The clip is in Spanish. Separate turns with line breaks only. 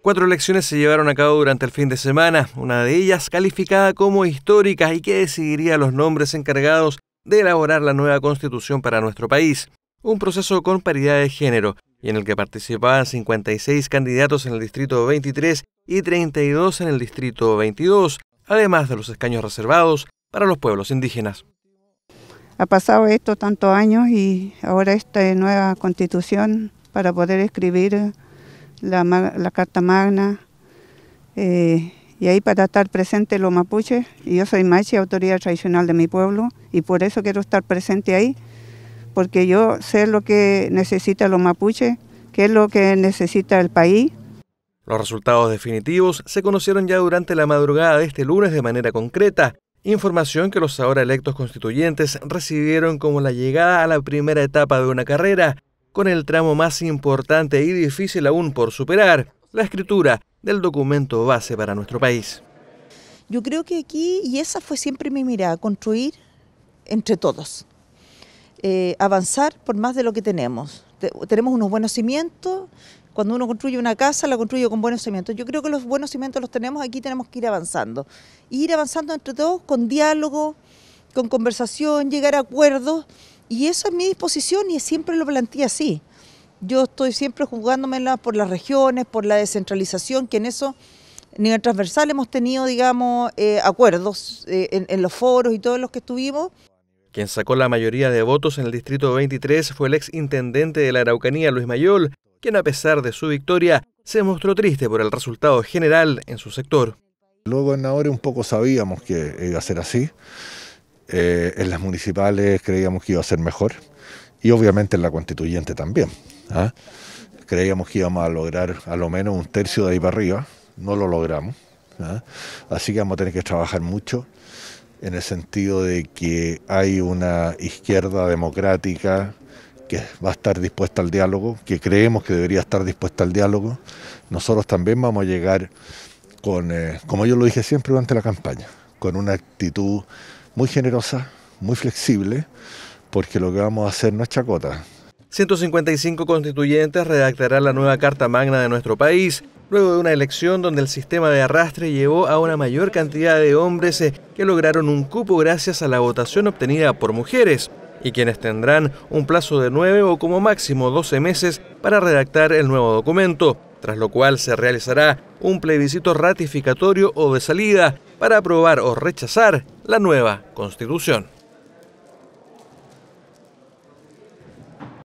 Cuatro elecciones se llevaron a cabo durante el fin de semana, una de ellas calificada como histórica y que decidiría los nombres encargados de elaborar la nueva constitución para nuestro país. Un proceso con paridad de género y en el que participaban 56 candidatos en el distrito 23 y 32 en el distrito 22, además de los escaños reservados para los pueblos indígenas.
Ha pasado esto tantos años y ahora esta nueva constitución para poder escribir la, Carta Magna, eh, y ahí para estar presente los mapuches, y yo soy machi, autoridad tradicional de mi pueblo, y por eso quiero estar presente ahí, porque yo sé lo que necesita los mapuches, qué es lo que necesita el país.
Los resultados definitivos se conocieron ya durante la madrugada de este lunes de manera concreta, información que los ahora electos constituyentes recibieron como la llegada a la primera etapa de una carrera con el tramo más importante y difícil aún por superar, la escritura del documento base para nuestro país.
Yo creo que aquí, y esa fue siempre mi mirada, construir entre todos, eh, avanzar por más de lo que tenemos. tenemos unos buenos cimientos, cuando uno construye una casa, la construye con buenos cimientos. Yo creo que los buenos cimientos los tenemos, aquí tenemos que ir avanzando. ir avanzando entre todos con diálogo, con conversación, llegar a acuerdos y eso es mi disposición y siempre lo planteé así. Yo estoy siempre juzgándome por las regiones, por la descentralización, que en eso, a nivel transversal, hemos tenido, digamos, eh, acuerdos eh, en, los foros y todos los que estuvimos.
Quien sacó la mayoría de votos en el distrito 23 fue el ex intendente de la Araucanía, Luis Mayol, quien a pesar de su victoria se mostró triste por el resultado general en su sector.
Luego en ahora un poco sabíamos que iba a ser así. Eh, en las municipales creíamos que iba a ser mejor y obviamente en la constituyente también. ¿ah? Creíamos que íbamos a lograr a lo menos un tercio de ahí para arriba, no lo logramos. ¿ah? Así que vamos a tener que trabajar mucho en el sentido de que hay una izquierda democrática que va a estar dispuesta al diálogo, que creemos que debería estar dispuesta al diálogo. Nosotros también vamos a llegar con, eh, como yo lo dije siempre durante la campaña, con una actitud muy generosa, muy flexible, porque lo que vamos a hacer no es chacota.
155 constituyentes redactarán la nueva Carta Magna de nuestro país, luego de una elección donde el sistema de arrastre llevó a una mayor cantidad de hombres eh, que lograron un cupo gracias a la votación obtenida por mujeres y quienes tendrán un plazo de 9 o como máximo 12 meses para redactar el nuevo documento, tras lo cual se realizará un plebiscito ratificatorio o de salida para aprobar o rechazar la nueva constitución.